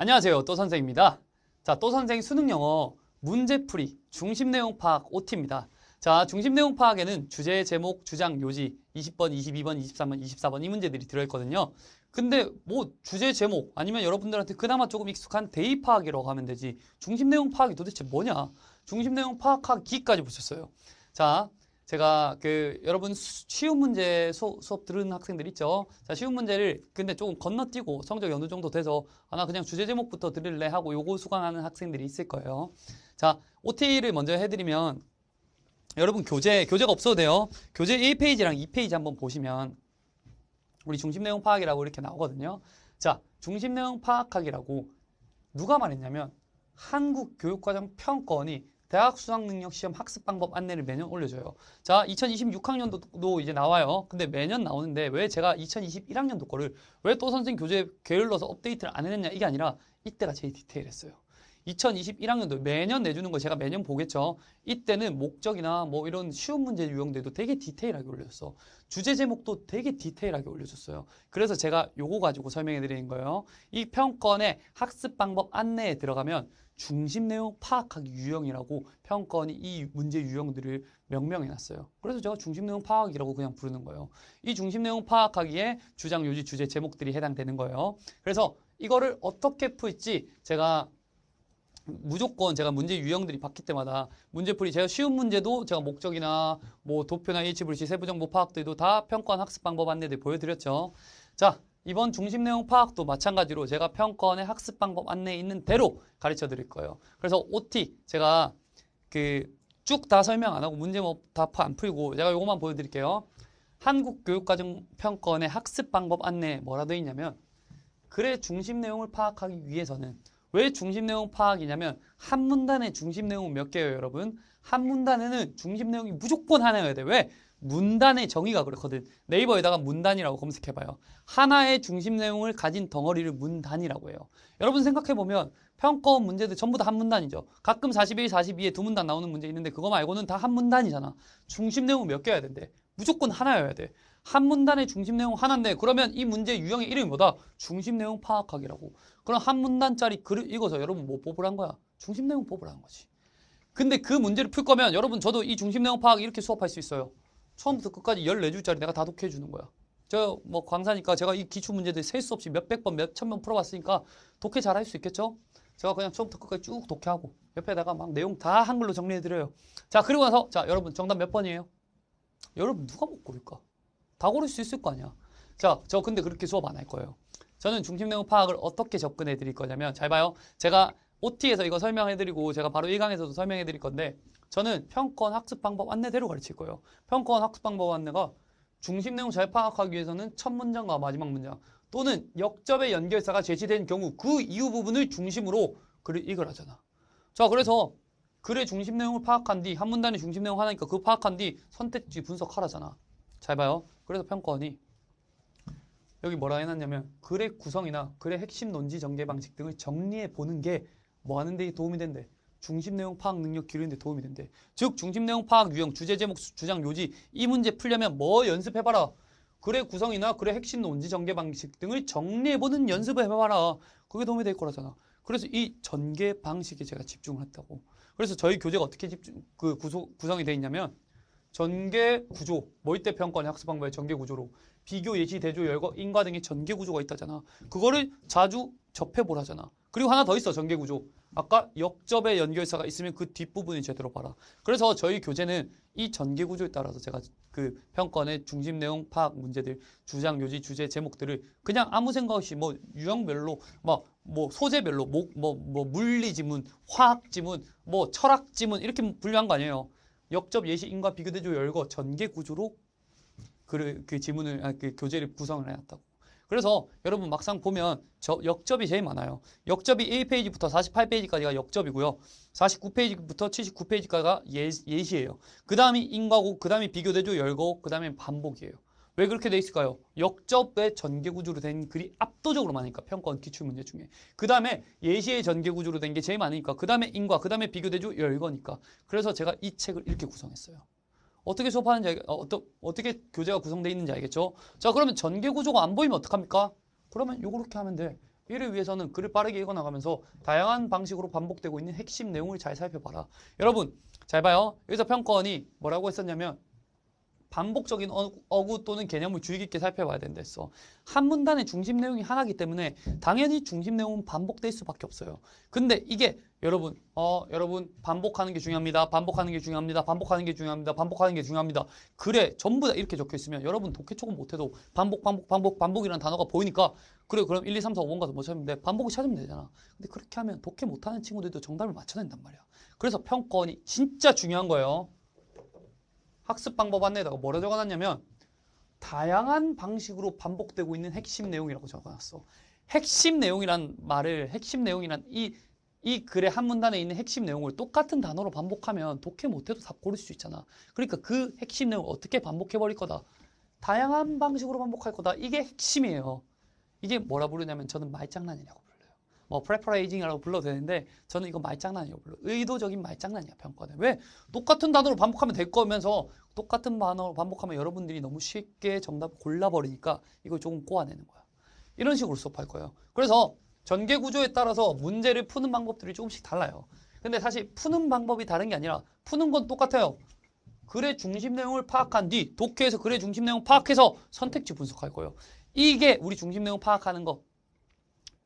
안녕하세요. 또선생입니다. 자, 또선생 수능영어 문제풀이 중심 내용 파악 OT입니다. 자, 중심 내용 파악에는 주제, 제목, 주장, 요지 20번, 22번, 23번, 24번 이 문제들이 들어있거든요. 근데 뭐 주제, 제목 아니면 여러분들한테 그나마 조금 익숙한 대입 파악이라고 하면 되지 중심 내용 파악이 도대체 뭐냐? 중심 내용 파악하기까지 보셨어요. 자, 제가 그 여러분 쉬운 문제 수, 업 들은 학생들 있죠? 자, 쉬운 문제를 근데 조금 건너뛰고 성적이 어느 정도 돼서 아마 그냥 주제 제목부터 들을래 하고 요거 수강하는 학생들이 있을 거예요. 자, OT를 먼저 해드리면 여러분 교재, 교재가 없어도 돼요. 교재 1페이지랑 2페이지 한번 보시면 우리 중심 내용 파악이라고 이렇게 나오거든요. 자, 중심 내용 파악하기라고 누가 말했냐면 한국교육과정 평권이 대학 수학능력시험 학습방법 안내를 매년 올려줘요. 자, 2026학년도도 이제 나와요. 근데 매년 나오는데 왜 제가 2021학년도 거를 왜 또 선생님 교재에 게을러서 업데이트를 안했냈냐 이게 아니라 이때가 제일 디테일했어요. 2021학년도 매년 내주는 거 제가 매년 보겠죠. 이때는 목적이나 뭐 이런 쉬운 문제 유형들도 되게 디테일하게 올렸어 주제 제목도 되게 디테일하게 올려줬어요. 그래서 제가 요거 가지고 설명해 드리는 거예요. 이 평건의 학습 방법 안내에 들어가면 중심 내용 파악하기 유형이라고 평가원이 이 문제 유형들을 명명해놨어요. 그래서 제가 중심 내용 파악이라고 그냥 부르는 거예요. 이 중심 내용 파악하기에 주장, 요지, 주제, 제목들이 해당되는 거예요. 그래서 이거를 어떻게 풀지 제가 무조건 제가 문제 유형들이 바뀔 때마다 문제풀이 제가 쉬운 문제도 제가 목적이나 뭐 도표나 일치 불시 세부 정보 파악들도 다 평가원 학습 방법 안내들 보여드렸죠. 자, 이번 중심 내용 파악도 마찬가지로 제가 평가원의 학습 방법 안내에 있는 대로 가르쳐 드릴 거예요. 그래서 OT 제가 그 쭉 다 설명 안 하고 문제 뭐다안 풀고 제가 요것만 보여드릴게요. 한국교육과정평가원의 학습 방법 안내에 뭐라 되어 있냐면 글의 중심 내용을 파악하기 위해서는 왜 중심 내용 파악이냐면 한 문단의 중심 내용은 몇 개예요 여러분? 한 문단에는 중심 내용이 무조건 하나여야 돼. 왜? 문단의 정의가 그렇거든. 네이버에다가 문단이라고 검색해봐요. 하나의 중심 내용을 가진 덩어리를 문단이라고 해요. 여러분 생각해보면 평가원 문제도 전부 다 한 문단이죠. 가끔 41, 42에 두 문단 나오는 문제 있는데 그거 말고는 다 한 문단이잖아. 중심 내용 은몇 개여야 된대? 무조건 하나여야 돼. 한 문단의 중심 내용 하나인데 그러면 이 문제 유형의 이름이 뭐다? 중심 내용 파악하기라고. 그럼 한 문단짜리 글을 읽어서 여러분 뭐 뽑으란 거야? 중심 내용 뽑으라는 거지. 근데 그 문제를 풀 거면 여러분 저도 이 중심 내용 파악 이렇게 수업할 수 있어요. 처음부터 끝까지 14줄짜리 내가 다 독해 주는 거야. 저뭐 강사니까 제가 이 기출 문제들 셀 수 없이 몇백 번, 몇 천 번 풀어봤으니까 독해 잘 할 수 있겠죠? 제가 그냥 처음부터 끝까지 쭉 독해하고 옆에다가 막 내용 다 한글로 정리해드려요. 자, 그리고 나서 자, 여러분 정답 몇 번이에요? 여러분 누가 못 고를까? 다 고를 수 있을 거 아니야. 자, 저 근데 그렇게 수업 안 할 거예요. 저는 중심 내용 파악을 어떻게 접근해 드릴 거냐면 잘 봐요. 제가 OT에서 이거 설명해드리고 제가 바로 1강에서도 설명해드릴 건데 저는 평권 학습 방법 안내대로 가르칠 거예요. 평권 학습 방법 안내가 중심 내용 잘 파악하기 위해서는 첫 문장과 마지막 문장 또는 역접의 연결사가 제시된 경우 그 이후 부분을 중심으로 글을 읽으라잖아. 자 그래서 글의 중심 내용을 파악한 뒤 한 문단의 중심 내용 하나니까 그 파악한 뒤 선택지 분석하라잖아. 잘 봐요. 그래서 평권이 여기 뭐라 해놨냐면 글의 구성이나 글의 핵심 논지 전개 방식 등을 정리해 보는 게뭐 하는 데 도움이 된대? 중심 내용 파악 능력 기르는 데 도움이 된대. 즉 중심 내용 파악 유형, 주제 제목, 주장 요지 이 문제 풀려면 뭐 연습해 봐라. 글의 구성이나 글의 핵심 논지 전개 방식 등을 정리해 보는 연습을 해 봐라. 그게 도움이 될 거라잖아. 그래서 이 전개 방식에 제가 집중을 했다고. 그래서 저희 교재가 어떻게 집중 그 구소, 구성이 돼 있냐면 전개 구조, 모의대 평가나 학습 방법의 전개 구조로 비교, 예시, 대조, 열거, 인과 등의 전개 구조가 있다잖아. 그거를 자주 접해 보라잖아. 그리고 하나 더 있어, 전개 구조. 아까 역접의 연결사가 있으면 그 뒷부분이 제대로 봐라. 그래서 저희 교재는 이 전개 구조에 따라서 제가 그 평건의 중심 내용 파악 문제들, 주장 요지 주제 제목들을 그냥 아무 생각 없이 뭐 유형별로 막뭐 뭐 소재별로 뭐뭐 뭐, 뭐 물리 지문, 화학 지문, 뭐 철학 지문 이렇게 분류한 거 아니에요. 역접 예시 인과 비교대조 열거 전개 구조로 그, 그 지문을 아, 그 교재를 구성을 해놨다고. 그래서 여러분 막상 보면 저, 역접이 제일 많아요. 역접이 1페이지부터 48페이지까지가 역접이고요. 49페이지부터 79페이지까지가 예, 시예요그 다음이 인과고, 그 다음이 비교대조, 열거, 그다음에 반복이에요. 왜 그렇게 돼 있을까요? 역접의 전개구조로 된 글이 압도적으로 많으니까 평가원 기출문제 중에 그 다음에 예시의 전개구조로 된 게 제일 많으니까 그 다음에 인과, 그 다음에 비교대조, 열거니까 그래서 제가 이 책을 이렇게 구성했어요. 어떻게 수업하는지 어, 떠 어떻게 교재가 구성되어 있는지 알겠죠? 자 그러면 전개 구조가 안 보이면 어떡합니까? 그러면 요렇게 하면 돼. 이를 위해서는 글을 빠르게 읽어나가면서 다양한 방식으로 반복되고 있는 핵심 내용을 잘 살펴봐라. 여러분 잘 봐요. 여기서 평가이 뭐라고 했었냐면 반복적인 어, 어구 또는 개념을 주의 깊게 살펴봐야 된다 했어. 한 문단의 중심 내용이 하나기 때문에 당연히 중심 내용은 반복될 수밖에 없어요. 근데 이게 여러분, 어, 여러분 반복하는 게 중요합니다. 반복하는 게 중요합니다. 반복하는 게 중요합니다. 반복하는 게 중요합니다. 그래, 전부 다 이렇게 적혀 있으면 여러분 독해 조금 못해도 반복, 반복, 반복, 반복이라는 단어가 보이니까 그래, 그럼 1, 2, 3, 4, 5번 가서 뭐 찾으면 돼? 반복을 찾으면 되잖아. 근데 그렇게 하면 독해 못하는 친구들도 정답을 맞춰낸단 말이야. 그래서 평권이 진짜 중요한 거예요. 학습 방법 안내에다가 뭐라 적어놨냐면 다양한 방식으로 반복되고 있는 핵심 내용이라고 적어놨어. 핵심 내용이란 말을 핵심 내용이란 이, 이 글의 한 문단에 있는 핵심 내용을 똑같은 단어로 반복하면 독해 못해도 답 고를 수 있잖아. 그러니까 그 핵심 내용을 어떻게 반복해버릴 거다. 다양한 방식으로 반복할 거다. 이게 핵심이에요. 이게 뭐라 부르냐면 저는 말장난이냐고 뭐 프레퍼레이징이라고 불러도 되는데 저는 이거 말장난이에요. 불러. 의도적인 말장난이야 평가는. 왜? 똑같은 단어로 반복하면 될 거면서 똑같은 단어로 반복하면 여러분들이 너무 쉽게 정답 골라버리니까 이걸 조금 꼬아내는 거야. 이런 식으로 수업할 거예요. 그래서 전개 구조에 따라서 문제를 푸는 방법들이 조금씩 달라요. 근데 사실 푸는 방법이 다른 게 아니라 푸는 건 똑같아요. 글의 중심 내용을 파악한 뒤 독해에서 글의 중심 내용 파악해서 선택지 분석할 거예요. 이게 우리 중심 내용 파악하는 거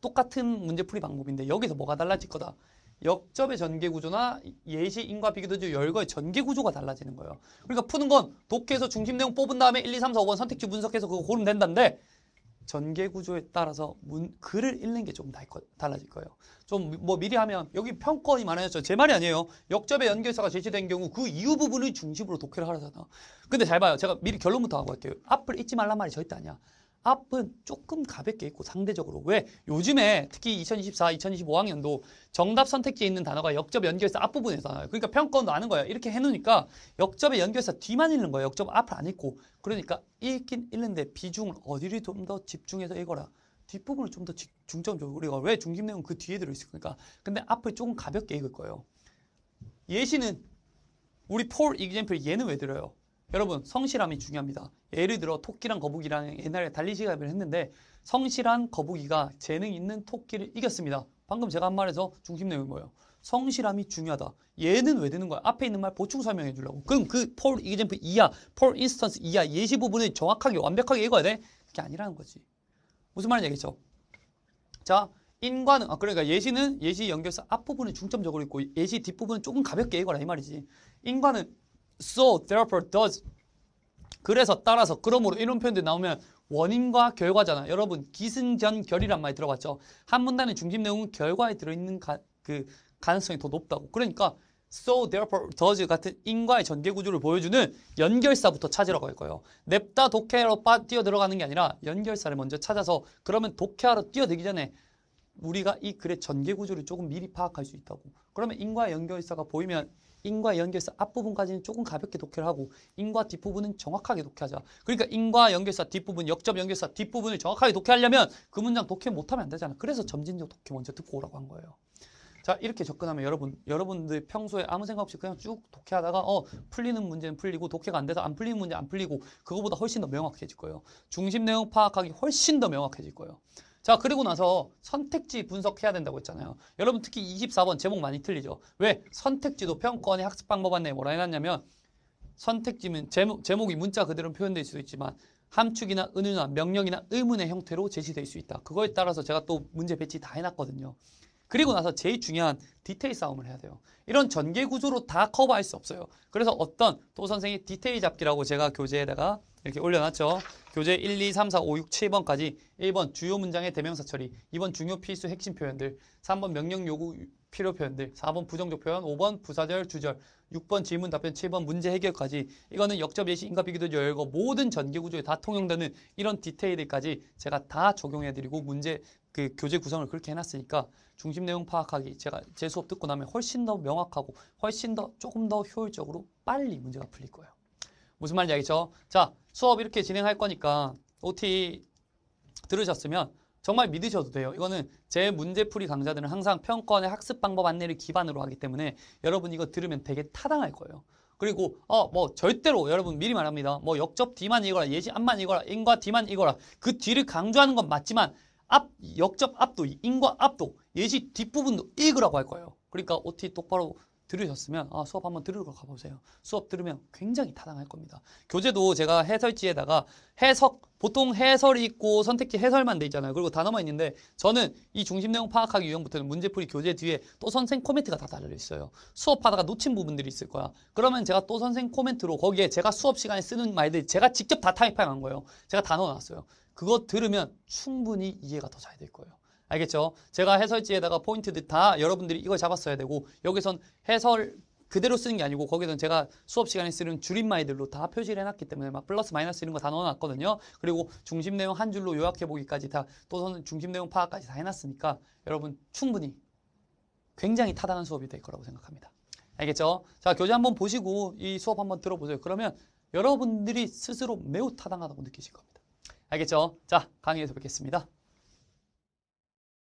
똑같은 문제풀이 방법인데 여기서 뭐가 달라질 거다. 역접의 전개구조나 예시 인과 비교도주 열거의 전개구조가 달라지는 거예요. 그러니까 푸는 건 독해에서 중심 내용 뽑은 다음에 1, 2, 3, 4, 5번 선택지 분석해서 그거 고르면 된다는데 전개구조에 따라서 문, 글을 읽는 게 좀 달라질 거예요. 좀 뭐 미리 하면 여기 평권이 많아졌죠. 제 말이 아니에요. 역접의 연결사가 제시된 경우 그이후 부분을 중심으로 독해를 하라잖아. 근데 잘 봐요. 제가 미리 결론부터 하고 할게요. 앞을 잊지 말란 말이 절대 아니야. 앞은 조금 가볍게 있고 상대적으로 왜 요즘에 특히 2024, 2025학년도 정답 선택지에 있는 단어가 역접 연결사 앞부분에서 나와요. 그러니까 평가원도 아는 거예요. 이렇게 해놓으니까 역접의 연결사 뒤만 읽는 거예요. 역접 앞을 안 읽고 그러니까 읽긴 읽는데 비중을 어디를 좀 더 집중해서 읽어라. 뒷부분을 좀 더 중점 적으로 우리가 왜 중심 내용 그 뒤에 들어있을거니까 근데 앞을 조금 가볍게 읽을 거예요. 예시는 우리 폴이그 e x a 얘는 왜 들어요? 여러분 성실함이 중요합니다. 예를 들어 토끼랑 거북이랑 옛날에 달리시합을 했는데 성실한 거북이가 재능 있는 토끼를 이겼습니다. 방금 제가 한 말에서 중심 내용이 뭐예요? 성실함이 중요하다. 얘는 왜 되는 거야? 앞에 있는 말 보충 설명해 주려고. 그럼 그 폴 이그젠프 이하, 폴 인스턴스 이하 예시 부분을 정확하게 완벽하게 읽어야 돼? 그게 아니라는 거지. 무슨 말인지 알겠죠? 자, 인과는 아 그러니까 예시는 예시 연결사 앞부분을 중점적으로 읽고 예시 뒷부분은 조금 가볍게 읽어라 이 말이지. 인과는 So, therefore, does. 그래서 따라서 그러므로 이런 표현들이 나오면 원인과 결과잖아. 여러분 기승전결이란 말이들어갔죠한 문단의 중심 내용은 결과에 들어있는 가, 그 가능성이 더 높다고. 그러니까 so therefore does 같은 인과의 전개 구조를 보여주는 연결사부터 찾으라고 할 거예요. 냅다 독해로 빠 뛰어 들어가는 게 아니라 연결사를 먼저 찾아서 그러면 독해하러 뛰어들기 전에 우리가 이 글의 전개 구조를 조금 미리 파악할 수 있다고. 그러면 인과 의 연결사가 보이면 인과 연결사 앞부분까지는 조금 가볍게 독해하고 를 인과 뒷부분은 정확하게 독해하자. 그러니까 인과 연결사 뒷부분, 역접 연결사 뒷부분을 정확하게 독해하려면 그 문장 독해 못하면 안 되잖아. 그래서 점진적 독해 먼저 듣고 오라고 한 거예요. 자 이렇게 접근하면 여러분 여러분들 평소에 아무 생각 없이 그냥 쭉 독해하다가 어 풀리는 문제는 풀리고 독해가 안 돼서 안 풀리는 문제 안 풀리고 그거보다 훨씬 더 명확해질 거예요. 중심 내용 파악하기 훨씬 더 명확해질 거예요. 자 그리고 나서 선택지 분석해야 된다고 했잖아요. 여러분 특히 24번 제목 많이 틀리죠. 왜? 선택지도 평권의 학습 방법 안내 뭐라 해놨냐면 선택지는 제목, 제목이 문자 그대로 표현될 수도 있지만 함축이나 은유나 명령이나 의문의 형태로 제시될 수 있다. 그거에 따라서 제가 또 문제 배치 다 해놨거든요. 그리고 나서 제일 중요한 디테일 싸움을 해야 돼요. 이런 전개 구조로 다 커버할 수 없어요. 그래서 어떤 또선생의 디테일 잡기라고 제가 교재에다가 이렇게 올려놨죠. 교재 1, 2, 3, 4, 5, 6, 7번까지 1번 주요 문장의 대명사 처리, 2번 중요 필수 핵심 표현들, 3번 명령 요구 필요 표현들, 4번 부정적 표현, 5번 부사절, 주절, 6번 질문 답변, 7번 문제 해결까지 이거는 역접 예시, 인과 비교도 열고 모든 전개 구조에 다 통용되는 이런 디테일까지 들 제가 다 적용해드리고 문제 그 교재 구성을 그렇게 해놨으니까 중심 내용 파악하기 제가 제 수업 듣고 나면 훨씬 더 명확하고 훨씬 더 조금 더 효율적으로 빨리 문제가 풀릴 거예요. 무슨 말인지 알겠죠? 자, 수업 이렇게 진행할 거니까 OT 들으셨으면 정말 믿으셔도 돼요. 이거는 제 문제풀이 강좌들은 항상 평권의 학습 방법 안내를 기반으로 하기 때문에 여러분 이거 들으면 되게 타당할 거예요. 그리고 어 뭐 절대로 여러분 미리 말합니다. 뭐 역접 D만 이거라 예시 앞만 이거라 인과 D만 이거라 그 뒤를 강조하는 건 맞지만 앞 역접 앞도 인과 앞도 예시 뒷부분도 읽으라고 할 거예요. 그러니까 OT 똑바로 들으셨으면 아, 수업 한번 들으러 가보세요. 수업 들으면 굉장히 타당할 겁니다. 교재도 제가 해설지에다가 해석, 보통 해설이 있고 선택지 해설만 돼 있잖아요. 그리고 단어만 있는데 저는 이 중심 내용 파악하기 유형부터는 문제풀이 교재 뒤에 또 선생 코멘트가 다 달려 있어요. 수업하다가 놓친 부분들이 있을 거야. 그러면 제가 또 선생 코멘트로 거기에 제가 수업 시간에 쓰는 말들 제가 직접 다타이핑한 거예요. 제가 다 넣어놨어요. 그거 들으면 충분히 이해가 더 잘 될 거예요. 알겠죠? 제가 해설지에다가 포인트들 다 여러분들이 이걸 잡았어야 되고 여기선 해설 그대로 쓰는 게 아니고 거기선 제가 수업 시간에 쓰는 줄임말들로 다 표시를 해놨기 때문에 막 플러스 마이너스 이런 거 다 넣어놨거든요. 그리고 중심 내용 한 줄로 요약해보기까지 다또 저는 중심 내용 파악까지 다 해놨으니까 여러분 충분히 굉장히 타당한 수업이 될 거라고 생각합니다. 알겠죠? 자 교재 한번 보시고 이 수업 한번 들어보세요. 그러면 여러분들이 스스로 매우 타당하다고 느끼실 겁니다. 알겠죠? 자 강의에서 뵙겠습니다.